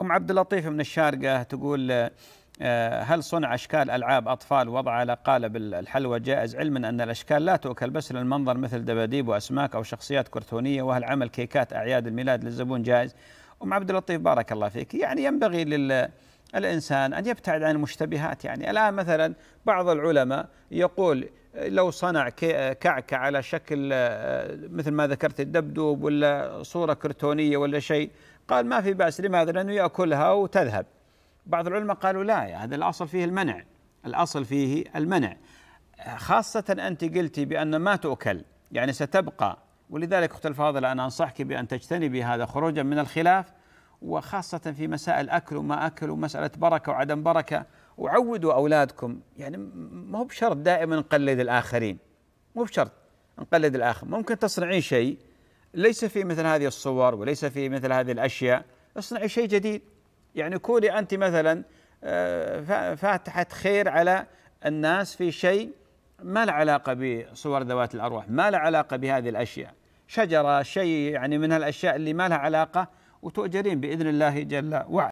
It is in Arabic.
ام عبد اللطيف من الشارقه تقول آه، هل صنع اشكال العاب اطفال وضع على قالب الحلوى جائز علما ان الاشكال لا تؤكل بس للمنظر مثل دباديب واسماك او شخصيات كرتونيه وهل عمل كيكات اعياد الميلاد للزبون جائز؟ ام عبد اللطيف بارك الله فيك يعني ينبغي لل الانسان ان يبتعد عن المشتبهات يعني الان مثلا بعض العلماء يقول لو صنع كعكه على شكل آه، مثل ما ذكرت الدبدوب ولا صوره كرتونيه ولا شيء قال ما في بأس لماذا لأنه يأكلها وتذهب بعض العلماء قالوا لا يعني هذا الأصل فيه المنع الأصل فيه المنع خاصة أنت قلتي بأن ما تؤكل يعني ستبقى ولذلك أخت الفاضلة أنا أنصحك بأن تجتنبي هذا خروجا من الخلاف وخاصة في مسائل أكل وما أكل ومسألة بركة وعدم بركة وعودوا أولادكم يعني ما هو بشرط دائما نقلد الآخرين مو بشرط نقلد الآخر ممكن تصنعين شيء ليس في مثل هذه الصور وليس في مثل هذه الأشياء اصنعي شيء جديد يعني كوني أنت مثلا آه، فاتحة خير على الناس في شيء ما له علاقة بصور ذوات الأرواح ما له علاقة بهذه الأشياء شجرة شيء يعني من الأشياء اللي ما لها علاقة وتؤجرين بإذن الله جل وعلا